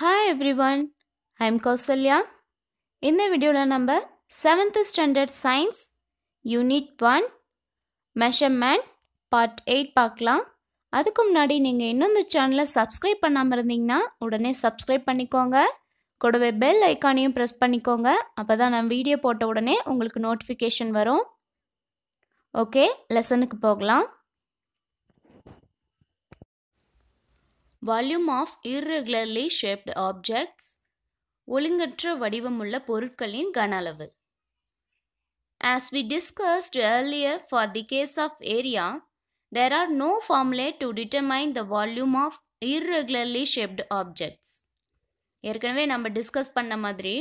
Hi everyone I'm Kausalya இந்த வீடியோவில் நம்ம seventh standard science unit one measurement part eight பார்க்கலாம் அதுக்கு முன்னாடி நீங்கள் இன்னும் இந்த சேனலை சப்ஸ்கிரைப் பண்ணாமல் இருந்தீங்கன்னா உடனே சப்ஸ்கிரைப் பண்ணிக்கோங்க கூடவே பெல் ஐக்கானையும் ப்ரெஸ் பண்ணிக்கோங்க அப்போ தான் நான் வீடியோ போட்ட உடனே உங்களுக்கு நோட்டிஃபிகேஷன் வரும் ஓகே லெசனுக்கு போகலாம் volume of irregularly shaped objects ஒழுங்கற்ற வடிவமுள்ள பொருட்களின் கன அளவு as we discussed earlier for the case of area there are no formulae to determine the volume of irregularly shaped objects ஏற்கனவே நம்ம டிஸ்கஸ் பண்ண மாதிரி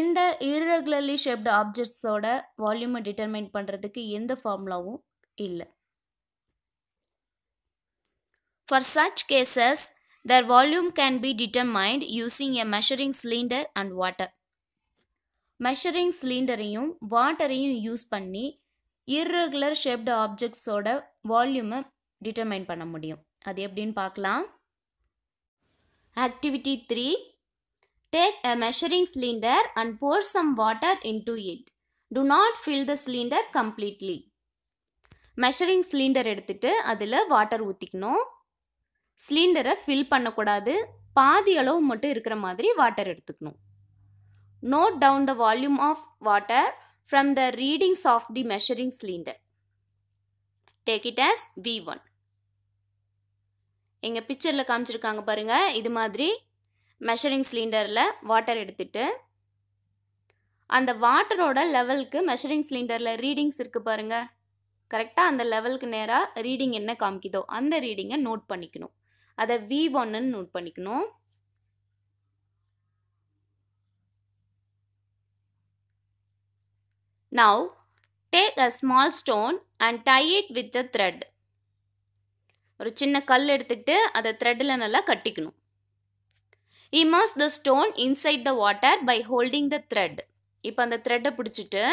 இந்த இர்ரெகுலர்லி ஷேப்டு ஆப்ஜெக்ட்ஸோட வால்யூமை டிட்டர்மைன் பண்ணுறதுக்கு எந்த ஃபார்முலாவும் இல்லை For such cases, their volume can be determined using a measuring cylinder and water. Measuring சிலிண்டரையும் வாட்டரையும் யூஸ் பண்ணி இர்ரெகுலர் ஷேப்டு ஆப்ஜெக்ட்ஸோட வால்யூமை டிட்டர்மைன் பண்ண முடியும் அது எப்படின்னு பார்க்கலாம் activity three take a measuring cylinder and pour some water into it to not fill the cylinder completely measuring cylinder எடுத்துகிட்டு அதில் வாட்டர் ஊற்றிக்கணும் சிலிண்டரை ஃபில் பண்ணக்கூடாது பாதி அளவு மட்டும் இருக்கிற மாதிரி வாட்டர் எடுத்துக்கணும் note down the volume of water from the readings of the measuring cylinder take it as V one எங்கள் பிக்சரில் காமிச்சிருக்காங்க பாருங்கள் இது மாதிரி மெஷரிங் சிலிண்டரில் வாட்டர் எடுத்துட்டு அந்த வாட்டரோட லெவலுக்கு மெஷரிங் சிலிண்டரில் ரீடிங்ஸ் இருக்குது பாருங்கள் கரெக்டாக அந்த லெவலுக்கு நேராக ரீடிங் என்ன காமிக்குதோ அந்த ரீடிங்கை நோட் பண்ணிக்கணும் அதை வி ஒன்னுன்னு நோட் பண்ணிக்கணும் now take a small stone and tie it with the thread ஒரு சின்ன கல் எடுத்துக்கிட்டு அதை த்ரெட்டில் நல்லா கட்டிக்கணும் immerse the stone inside the water by holding the thread இப்போ அந்த த்ரெட்டை பிடிச்சிட்டு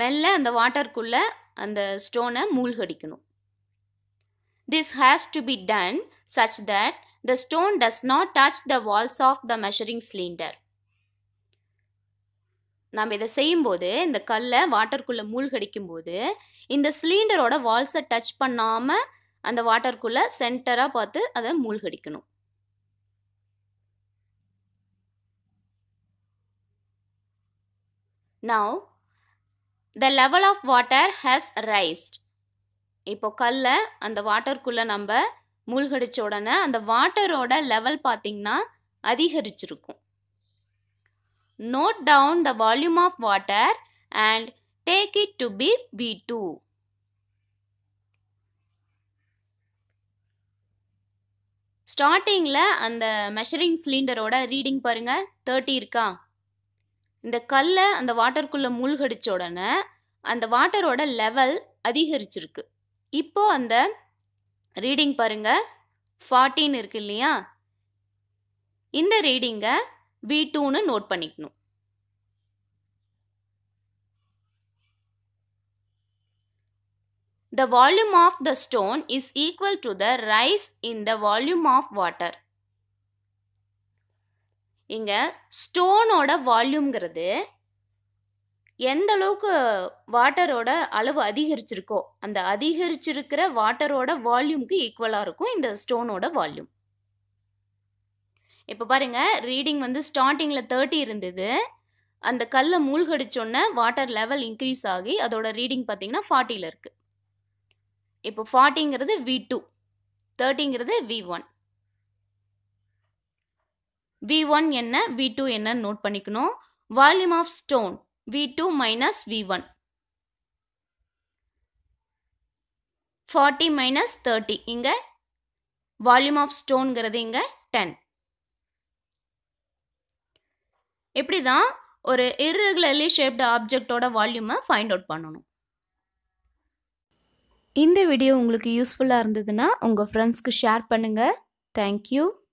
மெல்ல அந்த வாட்டருக்குள்ளே அந்த ஸ்டோனை மூழ்கடிக்கணும் This has to be done such that the stone does not touch the walls of the measuring cylinder. நாம் இதை செய்யும்போது இந்த கல்லை வாட்டருக்குள்ளே மூழ்கடிக்கும் போது இந்த சிலிண்டரோட வால்ஸை டச் பண்ணாமல் அந்த வாட்டருக்குள்ளே சென்டராக பார்த்து அதை மூழ்கடிக்கணும் Now, the level of water has raised. இப்போ கல்லை அந்த வாட்டருக்குள்ளே நம்ம மூழ்கடிச்ச உடனே அந்த வாட்டரோட லெவல் பார்த்திங்கன்னா அதிகரிச்சிருக்கும் note down the volume of water and take it to be V two ஸ்டார்டிங்கில் அந்த மெஷரிங் சிலிண்டரோட ரீடிங் பாருங்கள் தேர்ட்டி இருக்கா இந்த கல்லை அந்த வாட்டருக்குள்ளே மூழ்கடிச்ச உடனே அந்த வாட்டரோட லெவல் அதிகரிச்சிருக்கு இப்போது அந்த ரீடிங் பாருங்கள் ஃபார்ட்டின் இருக்கு இல்லையா இந்த ரீடிங்கை வி டூன்னு நோட் பண்ணிக்கணும் The volume of the stone is equal to the rise in the volume of water. இங்க ஸ்டோனோட வால்யூம்ங்கிறது எந்த அளவுக்கு வாட்டரோட அளவு அதிகரிச்சிருக்கோ அந்த அதிகரிச்சிருக்கிற வாட்டரோட வால்யூம்க்கு ஈக்குவலாக இருக்கும் இந்த ஸ்டோனோட வால்யூம் இப்போ பாருங்கள் ரீடிங் வந்து ஸ்டார்டிங்கில் தேர்ட்டி இருந்தது அந்த கல்லை மூழ்கடிச்சோன்னே வாட்டர் லெவல் இன்க்ரீஸ் ஆகி அதோட ரீடிங் பார்த்தீங்கன்னா ஃபார்ட்டியில் இருக்குது இப்போ ஃபார்ட்டிங்கிறது வி டூ தேர்ட்டிங்கிறது வி ஒன் வி ஒன் என்ன வி டூ என்னன்னு நோட் பண்ணிக்கணும் volume of stone V2 minus V1. 40 minus 30 இங்க volume of stone கிரது இங்க 10. எப்படிதான் ஒரு irregularly shaped object ஓட volume find out பண்ணும். இந்த வீடியோ உங்களுக்கு useful அருந்துதுனா உங்கள் friends கு share பண்ணுங்க thank you